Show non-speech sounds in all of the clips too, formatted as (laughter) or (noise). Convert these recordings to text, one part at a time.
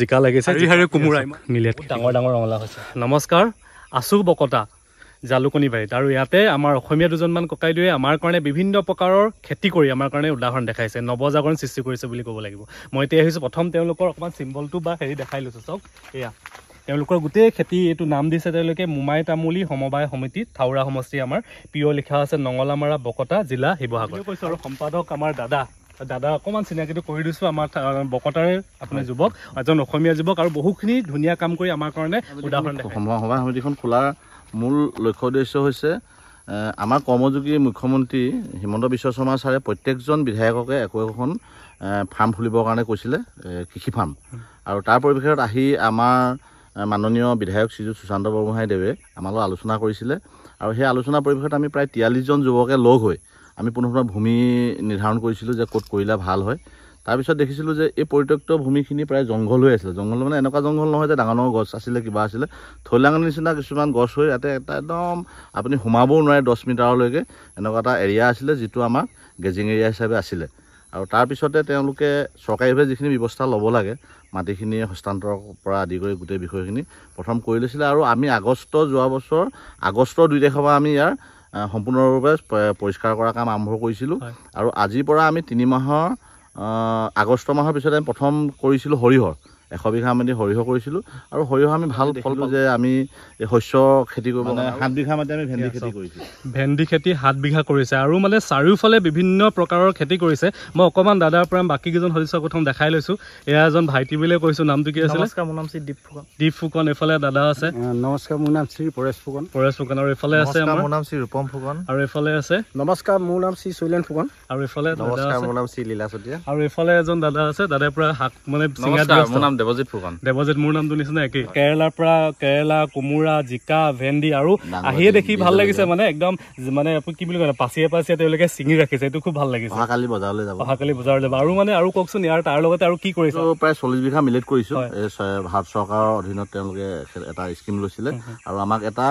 জিকা লাগিছে ডাঙৰ ডাঙৰ ৰঙলা হৈছে নমস্কাৰ আছু বকতা বাৰীত আৰু ইয়াতে আমাৰ অসমীয়া দুজনমান ককাইদেৱে আমাৰ কাৰণে বিভিন্ন প্ৰকাৰৰ খেতি কৰি আমাৰ কাৰণে উদাহৰণ দেখাইছে নৱজাগৰণ সৃষ্টি কৰিছে বুলি ক'ব লাগিব মই এতিয়া আহিছোঁ প্ৰথম তেওঁলোকৰ অকণমান চিম্বলটো বা হেৰি দেখাই লৈছোঁ চাওক এয়া তেওঁলোকৰ গোটেই খেতি এইটো নাম দিছে তেওঁলোকে মুমাই তামুলি সমবায় সমিতি থাউৰা সমষ্টি আমাৰ পিয় লিখা আছে নঙলামাৰা বকতা জিলা শিৱসাগৰ কৈছোঁ আৰু সম্পাদক আমাৰ দাদা দাদা অকণমান চিনাকিটো কৰি দিছোঁ আমাৰ বকতাৰে আপোনাৰ যুৱক এজন অসমীয়া যুৱক আৰু বহুখিনি ধুনীয়া কাম কৰি আমাৰ কাৰণে উদাহৰণ সভা সমিতিখন খোলাৰ মূল লক্ষ্য উদ্দেশ্য হৈছে আমাৰ কৰ্মযোগী মুখ্যমন্ত্ৰী হিমন্ত বিশ্ব শৰ্মা ছাৰে প্ৰত্যেকজন বিধায়ককে একো একোখন ফাৰ্ম খুলিবৰ কাৰণে কৈছিলে কৃষি ফাৰ্ম আৰু তাৰ পৰিৱেশত আহি আমাৰ মাননীয় বিধায়ক শ্ৰীযুত সুশান্ত বৰগোহাঁইদেৱে আমাৰ লগত আলোচনা কৰিছিলে আৰু সেই আলোচনাৰ পৰিৱেশত আমি প্ৰায় তিয়াল্লিছজন যুৱকে লগ হৈ আমি পুনৰ ভূমি নিৰ্ধাৰণ কৰিছিলোঁ যে ক'ত কৰিলে ভাল হয় তাৰপিছত দেখিছিলোঁ যে এই পৰিত্যক্ত ভূমিখিনি প্ৰায় জংঘল হৈ আছিলে জংঘল মানে এনেকুৱা জংঘল নহয় যে ডাঙৰ ডাঙৰ গছ আছিলে কিবা আছিলে থৈলাঙৰ নিচিনা কিছুমান গছ হৈ ইয়াতে এটা একদম আপুনি সোমাবও নোৱাৰে দহ মিটাৰলৈকে এনেকুৱা এটা এৰিয়া আছিলে যিটো আমাৰ গেজিং এৰিয়া হিচাপে আছিলে আৰু তাৰপিছতে তেওঁলোকে চৰকাৰীভাৱে যিখিনি ব্যৱস্থা ল'ব লাগে মাটিখিনি হস্তান্তৰৰ পৰা আদি কৰি গোটেই বিষয়খিনি প্ৰথম কৰি লৈছিলে আৰু আমি আগষ্ট যোৱা বছৰ আগষ্টৰ দুই তাৰিখৰ পৰা আমি ইয়াৰ সম্পূৰ্ণৰূপে পৰিষ্কাৰ কৰা কাম আৰম্ভ কৰিছিলোঁ আৰু আজিৰ পৰা আমি তিনি মাহৰ আগষ্ট মাহৰ পিছতে আমি প্ৰথম কৰিছিলোঁ সৰিয়হৰ এশ বিঘা মাটি সৰিয়হ কৰিছিলোঁ আৰু সৰিয়হ আমি ভাল ফলটো যে আমি শস্য খেতি কৰিব মানে সাত বিঘা মাটি আমি ভেন্দি খেতি কৰিছোঁ ভেন্দি খেতি সাত বিঘা কৰিছে আৰু মানে চাৰিওফালে বিভিন্ন প্ৰকাৰৰ খেতি কৰিছে মই অকণমান দাদাৰ পৰা বাকীকেইজন সদস্যক প্ৰথম দেখাই লৈছোঁ এয়া এজন ভাইটি বুলিয়ে কৈছোঁ নামটো কি আছিল মোৰ নাম শ্ৰী দীপ ফুকন দীপ ফুকন এইফালে দাদা আছে নমস্কাৰ মোৰ নাম শ্ৰী পৰেশ ফুকন পৰেশ ফুকন আৰু এইফালে আছে মোৰ নাম শ্ৰী ৰূপম ফুকন আৰু এইফালে আছে নমস্কাৰ মোৰ নাম শ্ৰী চৈলেন ফুকন আৰু এইফালে মোৰ নাম শ্ৰী লীলা চতিয়া আৰু এইফালে এজন দাদা আছে দাদাৰ পৰা শাক মানে দেৱজিত ফুকন দেৱজিত মোৰ নামটো নিচিনা একেই কেৰেলাৰ পৰা কেৰেলা কোমোৰা জিকা ভেন্দি আৰু আহিয়ে দেখি ভাল লাগিছে মানে একদম মানে কি বুলি কয় পাচিয়ে পাচিয়ে তেওঁলোকে ছিঙি ৰাখিছে এইটো খুব ভাল লাগিছে অহাকালি বজাৰলৈ যাব অহাকালি বজাৰলৈ যাব আৰু মানে আৰু কওকচোন ইয়াৰ তাৰ লগতে আৰু কি কৰিছে প্ৰায় চল্লিছ বিঘা মিলেট কৰিছো ভাৰত চৰকাৰৰ অধীনত তেওঁলোকে এটা স্কিম লৈছিলে আৰু আমাক এটা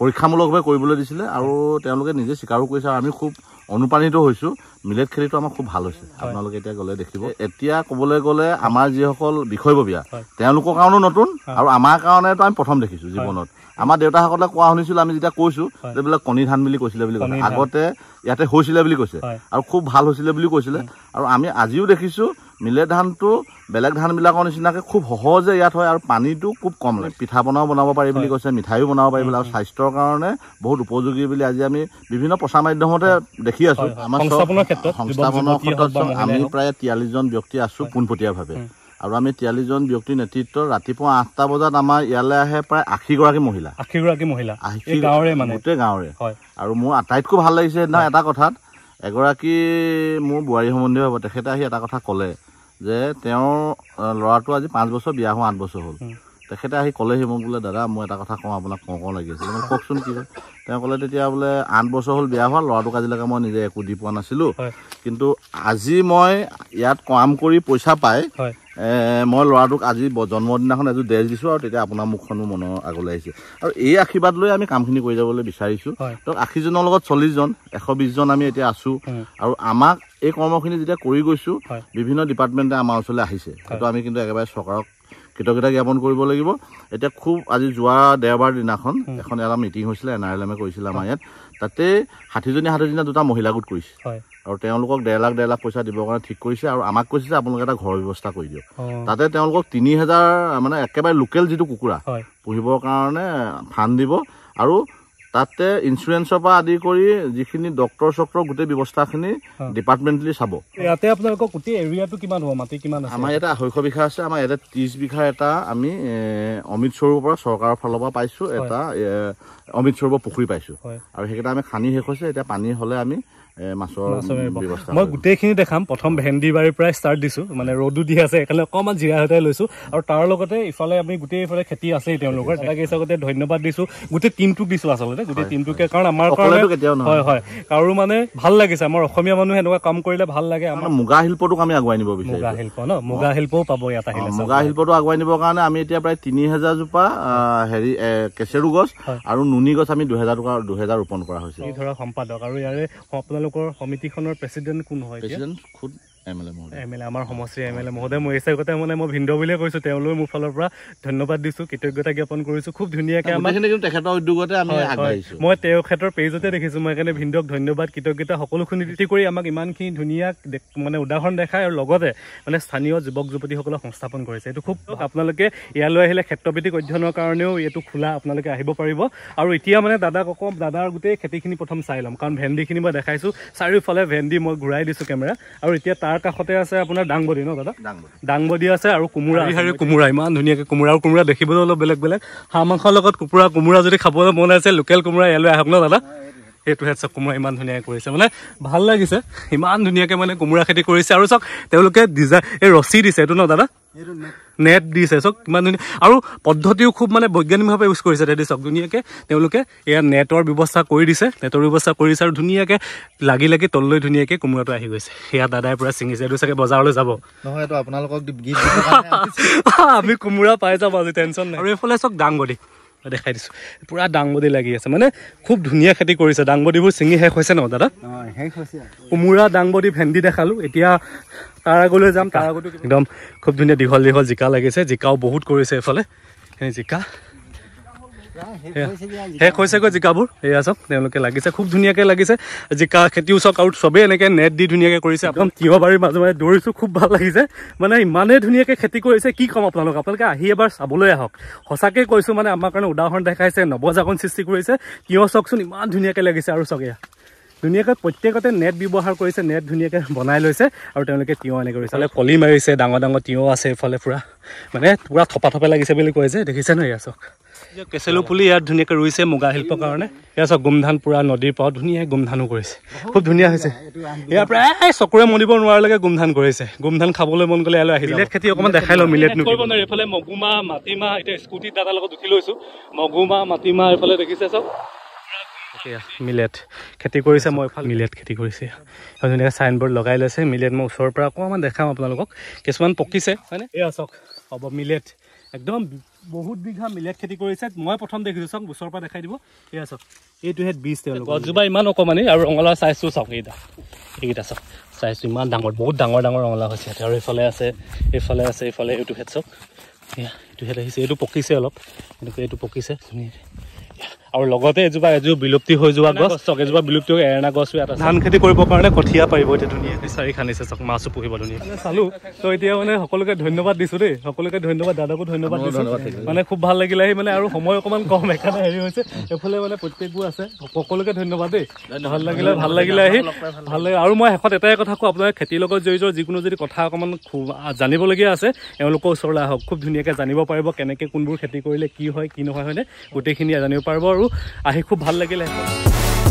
পৰীক্ষামূলকভাৱে কৰিবলৈ দিছিলে আৰু তেওঁলোকে নিজে স্বীকাৰো কৰিছে আৰু আমি খুব অনুপ্ৰাণিত হৈছোঁ মিলেট খেতিটো আমাৰ খুব ভাল হৈছে আপোনালোকে এতিয়া গ'লে দেখিব এতিয়া ক'বলৈ গ'লে আমাৰ যিসকল বিষয়ববীয়া তেওঁলোকৰ কাৰণেও নতুন আৰু আমাৰ কাৰণেতো আমি প্ৰথম দেখিছোঁ জীৱনত আমাৰ দেউতাসকলে কোৱা শুনিছিলোঁ আমি যেতিয়া কৈছোঁ যে বোলে কণী ধান বুলি কৈছিলে বুলি ক'লে আগতে ইয়াতে হৈছিলে বুলি কৈছে আৰু খুব ভাল হৈছিলে বুলি কৈছিলে আৰু আমি আজিও দেখিছোঁ মিলে ধানটো বেলেগ ধানবিলাকৰ নিচিনাকৈ খুব সহজে ইয়াত হয় আৰু পানীটো খুব কম লাগে পিঠা পনাও বনাব পাৰি বুলি কৈছে মিঠাইও বনাব পাৰি বুলি আৰু স্বাস্থ্যৰ কাৰণে বহুত উপযোগী বুলি আজি আমি বিভিন্ন প্ৰচাৰ মাধ্যমতে দেখি আছো আমাৰ সংস্থাপনৰ ক্ষেত্ৰত আমি প্ৰায় তিয়াল্লিছজন ব্যক্তি আছো পোনপটীয়াভাৱে আৰু আমি তিয়াল্লিছজন ব্যক্তিৰ নেতৃত্বত ৰাতিপুৱা আঠটা বজাত আমাৰ ইয়ালৈ আহে প্ৰায় আশীগৰাকী মহিলা গোটেই গাঁৱৰে আৰু মোৰ আটাইতকৈ ভাল লাগিছে সেইদিনা এটা কথাত এগৰাকী মোৰ বোৱাৰী সম্বন্ধীয় হ'ব তেখেতে আহি এটা কথা ক'লে যে তেওঁৰ ল'ৰাটো আজি পাঁচ বছৰ বিয়া হোৱা আঠ বছৰ হ'ল তেখেতে আহি ক'লেহি মোক বোলে দাদা মই এটা কথা কওঁ আপোনাক কওঁ কওঁ লাগি আছিলে মানে কওকচোন কি হয় তেওঁ ক'লে তেতিয়া বোলে আঠ বছৰ হ'ল বেয়া হোৱা ল'ৰাটোক আজিলৈকে মই নিজে একো দি পোৱা নাছিলোঁ কিন্তু আজি মই ইয়াত কাম কৰি পইচা পাই মই ল'ৰাটোক আজি জন্মদিনাখন এযোৰ ডেছ দিছোঁ আৰু তেতিয়া আপোনাৰ মুখখনো মনৰ আগলৈ আহিছে আৰু এই আশীৰ্বাদ লৈ আমি কামখিনি কৰি যাবলৈ বিচাৰিছোঁ ত' আশীজনৰ লগত চল্লিছজন এশ বিছজন আমি এতিয়া আছোঁ আৰু আমাক এই কৰ্মখিনি যেতিয়া কৰি গৈছোঁ বিভিন্ন ডিপাৰ্টমেণ্টে আমাৰ ওচৰলৈ আহিছে সেইটো আমি কিন্তু একেবাৰে চৰকাৰক কৃতজ্ঞতা জ্ঞাপন কৰিব লাগিব এতিয়া খুব আজি যোৱা দেওবাৰ দিনাখন এখন এটা মিটিং হৈছিলে এন আৰ এল এমে কৰিছিলে আমাৰ ইয়াত তাতে ষাঠিজনীয়া ষাঠিজনীয়া দুটা মহিলা গোট কৰিছে আৰু তেওঁলোকক ডেৰ লাখ ডেৰ লাখ পইচা দিবৰ কাৰণে ঠিক কৰিছে আৰু আমাক কৈছে যে আপোনালোকে এটা ঘৰৰ ব্যৱস্থা কৰি দিয়ক তাতে তেওঁলোকক তিনি হেজাৰ মানে একেবাৰে লোকেল যিটো কুকুৰা পুহিবৰ কাৰণে ফাণ্ড দিব আৰু তাতে ইঞ্চুৰেঞ্চৰ পৰা আদি কৰি যিখিনি ডক্টৰ চক্টৰ গোটেই ব্যৱস্থাখিনি ডিপাৰ্টমেণ্টেলি চাব ইয়াতে আপোনালোকৰ গোটেই এৰিয়াটো কিমান হ'ব মাটি কিমান আছে আমাৰ ইয়াতে আঢ়ৈশ বিঘা আছে আমাৰ ইয়াতে ত্ৰিছ বিঘা এটা আমি অমিত স্বৰূপৰ পৰা চৰকাৰৰ ফালৰ পৰা পাইছোঁ এটা অমিত স্বৰূপৰ পুখুৰী পাইছোঁ আৰু সেইকেইটা আমি খান্দি শেষ হৈছে এতিয়া পানী হ'লে আমি মই গোটেইখিনি দেখাম প্ৰথম ভেন্দিবাৰীৰ পৰাই ষ্টাৰ্ট দিছোঁ মানে ৰ'দো দি আছে এইফালে অকণমান জিৰা হৈতে লৈছোঁ আৰু তাৰ লগতে ইফালে আমি গোটেই এইফালে খেতি আছেই তেওঁলোকৰ দাদাকেইচাগতে ধন্যবাদ দিছোঁ গোটেই টীমটোক দিছোঁ আচলতে গোটেই টীমটোকে কাৰণ আমাৰ কাৰণে হয় হয় কাৰো মানে ভাল লাগিছে আমাৰ অসমীয়া মানুহে এনেকুৱা কাম কৰিলে ভাল লাগে আমাৰ মুগা শিল্পটোক আমি আগুৱাই নিব বিচাৰিছোঁ মুগা শিল্প ন মুগা শিল্পও পাব ইয়াত আহিলে মুগা শিল্পটো আগুৱাই নিবৰ কাৰণে আমি এতিয়া প্ৰায় তিনি হেজাৰ জোপা হেৰি কেচেৰু গছ আৰু নুনি গছ আমি দুহেজাৰ টকা দুহেজাৰ ৰোপণ কৰা হৈছে ধৰক সম্পাদক আৰু ইয়াৰে তেওঁলোকৰ সমিতিখনৰ প্ৰেচিডেণ্ট কোন হয় প্ৰেচিডেণ্ট খুদ আমাৰ সমষ্টিৰ এম এল এ মহোদয় মই এইচাই কথা মানে মই ভিন্দ বুলিয়ে কৈছো তেওঁলৈ মোৰ ফালৰ পৰা ধন্যবাদ দিছোঁ কৃতজ্ঞতা জ্ঞাপন কৰিছোঁ খুব ধুনীয়াকৈ তেখেতৰ ধুনীয়াকে মই তেখেতৰ পেজতে দেখিছোঁ মই সেইকাৰণে ভিন্দক ধন্যবাদ কৃতজ্ঞতা সকলোখিনি তৃতি কৰি আমাক ইমানখিনি ধুনীয়া মানে উদাহৰণ দেখায় আৰু লগতে মানে স্থানীয় যুৱক যুৱতীসকলক সংস্থাপন কৰিছে এইটো খুব আপোনালোকে ইয়ালৈ আহিলে ক্ষেত্ৰভিত্তিক অধ্যয়নৰ কাৰণেও এইটো খোলা আপোনালোকে আহিব পাৰিব আৰু এতিয়া মানে দাদাক অকণ দাদাৰ গোটেই খেতিখিনি প্ৰথম চাই ল'ম কাৰণ ভেন্দিখিনি মই দেখাইছোঁ চাৰিওফালে ভেন্দি মই ঘূৰাই দিছোঁ কেমেৰা আৰু এতিয়া তাৰ তাৰ কাষতে আছে আপোনাৰ দাংবডি ন দাদা দাংবডি আছে আৰু কোমোৰা কোমোৰা ইমান ধুনীয়াকে কোমোৰা আৰু কোমোৰা দেখিবলৈ অলপ বেলেগ বেলেগ হাঁহ মাংসৰ লগত কুকুৰা কোমোৰা যদি খাবলৈ মন আছে লোকেল কোমোৰা ইয়ালৈ আহক ন দাদা সেইটো হেড চাওক কোমোৰা ইমান ধুনীয়াকৈ কৰিছে মানে ভাল লাগিছে ইমান ধুনীয়াকৈ মানে কোমোৰা খেতি কৰিছে আৰু চাওক তেওঁলোকে ডিজাইন এই ৰছী দিছে এইটো ন দাদা নেট দিছে চাওক কিমান ধুনীয়া আৰু পদ্ধতিও খুব মানে বৈজ্ঞানিকভাৱে ইউজ কৰিছে তেহেতি চাওক ধুনীয়াকৈ তেওঁলোকে এয়া নেটৰ ব্যৱস্থা কৰি দিছে নেটৰ ব্যৱস্থা কৰি দিছে আৰু ধুনীয়াকৈ লাগি লাগি তললৈ ধুনীয়াকৈ কোমোৰাটো আহি গৈছে সেয়া দাদাই পূৰা চিঙিছে এইটো চাগে বজাৰলৈ যাব নহয় আপোনালোকক (laughs) আমি কোমোৰা পাই যাম আজি টেনচন নাই আৰু এইফালে চাওক দাংবডী দেখাই দিছো পুৰা ডাংবডি লাগি আছে মানে খুব ধুনীয়া খেতি কৰিছে ডাংবডিব সিঙি শেষ হৈছে ন দাদা কোমোৰা ডাংবডি ভেন্দি দেখালো এতিয়া তাৰ আগলৈ যাম তাৰ আগতো একদম খুব ধুনীয়া দীঘল দীঘল জিকা লাগিছে জিকাও বহুত কৰিছে এইফালে জিকা শেষ হৈছে গৈ জিকাবোৰ এয়া চাওক তেওঁলোকে লাগিছে খুব ধুনীয়াকৈ লাগিছে জিকা খেতিও চাওক আৰু চবেই এনেকৈ নেট দি ধুনীয়াকৈ কৰিছে একদম তিয়ঁহবাৰীৰ মাজে মাজে দৌৰিছোঁ খুব ভাল লাগিছে মানে ইমানেই ধুনীয়াকৈ খেতি কৰিছে কি কম আপোনালোক আপোনালোকে আহি এবাৰ চাবলৈ আহক সঁচাকৈ কৈছোঁ মানে আমাৰ কাৰণে উদাহৰণ দেখাইছে নৱজাগৰণ সৃষ্টি কৰিছে তিয়ঁহ চাওকচোন ইমান ধুনীয়াকৈ লাগিছে আৰু চাওক এয়া ধুনীয়াকৈ প্ৰত্যেকতে নেট ব্যৱহাৰ কৰিছে নেট ধুনীয়াকৈ বনাই লৈছে আৰু তেওঁলোকে তিয়ঁহ এনেকৈ কৰিছে ফালে কলি মাৰিছে ডাঙৰ ডাঙৰ তিয়ঁহ আছে ইফালে পুৰা মানে পুৰা থপা থপা লাগিছে বুলি কয় যে দেখিছে ন এয়া চাওক কেচেলু পুলি ইয়াত ধুনীয়াকৈ ৰুইছে মুগা শিল্পৰ কাৰণে ইয়াৰ চব গোমধান পুৰা নদীৰ পৰাও ধুনীয়াই গোমধানো কৰিছে খুব ধুনীয়া হৈছে ইয়াৰ প্ৰায় চকুৰে মনিব নোৱাৰালৈকে গোমধান কৰিছে গোমধান খাবলৈ মন গ'লে ইয়ালৈ আহিলে খেতি অকণমান দেখাই লওঁ মিলেট কৰিব নোৱাৰি এইফালে মগুমা মাটিমাহ এতিয়া স্কুটি দাদাৰ লগত উঠি লৈছোঁ মগুমাহ মাটিমাহ এইফালে দেখিছে চব মিলেট খেতি কৰিছে মই এফালে মিলেট খেতি কৰিছে ধুনীয়াকৈ চাইনবোৰ্ড লগাই লৈছে মিলেট মই ওচৰৰ পৰা অকণমান দেখাম আপোনালোকক কিছুমান পকিছে হয়নে এয়া চাওক হ'ব মিলেট একদম বহুত বিঘা মিলেট খেতি কৰিছে মই প্ৰথম দেখিছো চাওক ওচৰৰ পৰা দেখাই দিব এয়া চাওক এইটো হেঁত বিছ তেওঁলোকৰ গছজোপা ইমান অকণমানেই আৰু ৰঙলা চাইছো চাওক এইকেইটা এইকেইটা চাওক চাইজটো ইমান ডাঙৰ বহুত ডাঙৰ ডাঙৰ ৰঙালাও হৈছে আৰু এইফালে আছে এইফালে আছে এইফালে এইটো হেঁত চাওক এয়া এইটো হেঁত আহিছে এইটো পকিছে অলপ এনেকৈ এইটো পকিছে ধুনীয়াকৈ আৰু লগতে এজোপা এযোৰ বিলুপ্তি হৈ যোৱা গছ চক এজোপা বিলুপ্তি হৈ এৰেনা গছ ইয়াত ধান খেতি কৰিবৰ কাৰণে কঠীয়া পাৰিব এতিয়া ধুনীয়া বিচাৰি খান্দিছে চক মাছো পুহিব ধুনীয়া চালো তো এতিয়া মানে সকলোকে ধন্যবাদ দিছো দেই সকলোকে ধন্যবাদ দাদাকো ধন্যবাদ মানে খুব ভাল লাগিলে আহি মানে আৰু সময় অকণমান কম এখানে হেৰি হৈছে এফালে মানে প্ৰত্যেকবোৰ আছে সকলোকে ধন্যবাদ দেই ভাল লাগিলে ভাল লাগিলে আহি ভাল লাগিলে আৰু মই শেষত এটাই কথা কওঁ আপোনাৰ খেতিৰ লগত জড়িত যিকোনো যদি কথা অকণমান জানিবলগীয়া আছে এওঁলোকৰ ওচৰলৈ আহক খুব ধুনীয়াকৈ জানিব পাৰিব কেনেকৈ কোনবোৰ খেতি কৰিলে কি হয় কি নহয় হয়নে গোটেইখিনি জানিব পাৰিব আৰু আহি খুব ভাল লাগিলে